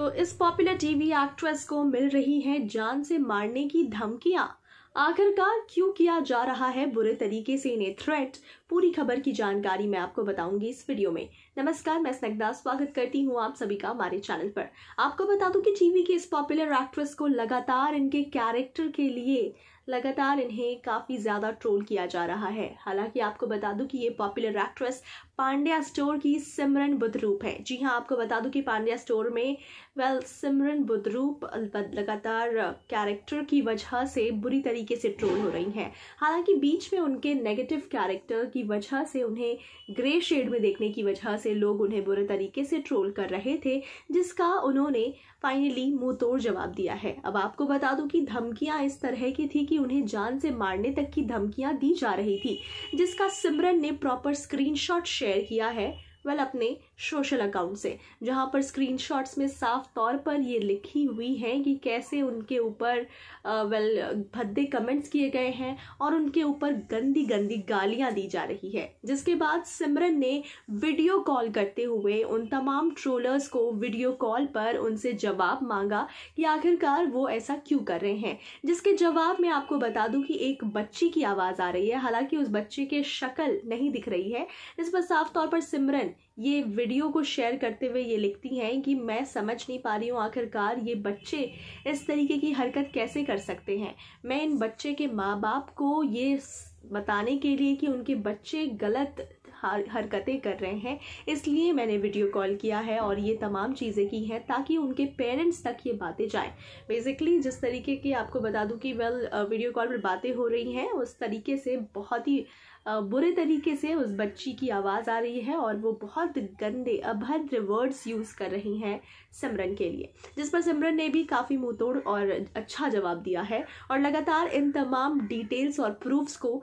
तो इस popular TV actress को मिल रही हैं जान से मारने की धमकियां आखिरकार क्यों किया जा रहा है बुरे तरीके से इन्हें थ्रेट पूरी खबर की जानकारी मैं आपको बताऊंगी इस वीडियो में नमस्कार मैं स्नग्धा स्वागत करती हूं आप सभी का हमारे चैनल पर आपको बता दूं कि टीवी के इस पॉपुलर एक्ट्रेस को लगातार इनके कैरेक्टर के लिए लगातार इन्हें काफ़ी ज़्यादा ट्रोल किया जा रहा है हालांकि आपको बता दूं कि ये पॉपुलर एक्ट्रेस पांड्या स्टोर की सिमरन बुद्रूप है जी हाँ आपको बता दूं कि पांड्या स्टोर में वेल सिमरन बुद्रूप लगातार कैरेक्टर की वजह से बुरी तरीके से ट्रोल हो रही हैं हालांकि बीच में उनके नेगेटिव कैरेक्टर की वजह से उन्हें ग्रे शेड में देखने की वजह से लोग उन्हें बुरे तरीके से ट्रोल कर रहे थे जिसका उन्होंने फाइनली मुंह तोड़ जवाब दिया है अब आपको बता दूँ कि धमकियां इस तरह की थी कि उन्हें जान से मारने तक की धमकियां दी जा रही थी जिसका सिमरन ने प्रॉपर स्क्रीनशॉट शेयर किया है वेल अपने सोशल अकाउंट से जहाँ पर स्क्रीनशॉट्स में साफ तौर पर ये लिखी हुई है कि कैसे उनके ऊपर वेल भद्दे कमेंट्स किए गए हैं और उनके ऊपर गंदी गंदी गालियाँ दी जा रही है जिसके बाद सिमरन ने वीडियो कॉल करते हुए उन तमाम ट्रोलर्स को वीडियो कॉल पर उनसे जवाब मांगा कि आखिरकार वो ऐसा क्यों कर रहे हैं जिसके जवाब में आपको बता दूं कि एक बच्ची की आवाज़ आ रही है हालांकि उस बच्चे के शक्ल नहीं दिख रही है इस पर साफ तौर पर सिमरन ये वीडियो को शेयर करते हुए ये लिखती हैं कि मैं समझ नहीं पा रही हूँ आखिरकार ये बच्चे इस तरीके की हरकत कैसे कर सकते हैं मैं इन बच्चे के माँ बाप को ये बताने के लिए कि उनके बच्चे गलत हरकतें कर रहे हैं इसलिए मैंने वीडियो कॉल किया है और ये तमाम चीज़ें की हैं ताकि उनके पेरेंट्स तक ये बातें जाएं बेसिकली जिस तरीके की आपको बता दूं कि वेल वीडियो कॉल पर बातें हो रही हैं उस तरीके से बहुत ही बुरे तरीके से उस बच्ची की आवाज़ आ रही है और वो बहुत गंदे अभद्र वर्ड्स यूज़ कर रही हैं सिमरन के लिए जिस पर सिमरन ने भी काफ़ी मुँह और अच्छा जवाब दिया है और लगातार इन तमाम डिटेल्स और प्रूफ्स को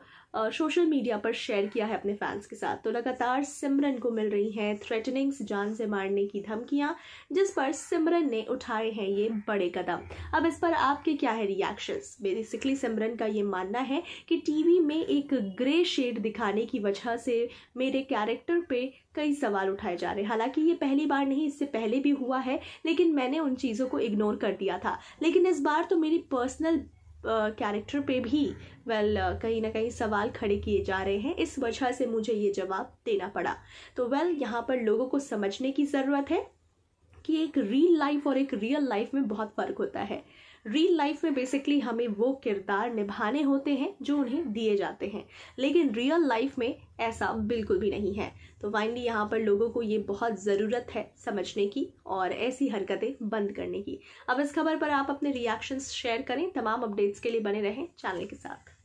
सोशल मीडिया पर शेयर किया है अपने फैंस के साथ तो लगातार सिमरन को मिल रही हैं थ्रेटनिंग्स जान से मारने की धमकियां जिस पर सिमरन ने उठाए हैं ये बड़े कदम अब इस पर आपके क्या है रिएक्शंस बेसिकली सिमरन का ये मानना है कि टीवी में एक ग्रे शेड शेड दिखाने की वजह से मेरे कैरेक्टर पे कई सवाल उठाए जा रहे हैं हालांकि ये पहली बार नहीं इससे पहले भी हुआ है लेकिन मैंने उन चीज़ों को इग्नोर कर दिया था लेकिन इस बार तो मेरी पर्सनल कैरेक्टर पे भी वेल well, कहीं ना कहीं सवाल खड़े किए जा रहे हैं इस वजह से मुझे ये जवाब देना पड़ा तो वेल well, यहाँ पर लोगों को समझने की ज़रूरत है कि एक रील लाइफ और एक रियल लाइफ में बहुत फ़र्क होता है रियल लाइफ में बेसिकली हमें वो किरदार निभाने होते हैं जो उन्हें दिए जाते हैं लेकिन रियल लाइफ में ऐसा बिल्कुल भी नहीं है तो फाइनली यहाँ पर लोगों को ये बहुत ज़रूरत है समझने की और ऐसी हरकतें बंद करने की अब इस खबर पर आप अपने रिएक्शंस शेयर करें तमाम अपडेट्स के लिए बने रहें चैनल के साथ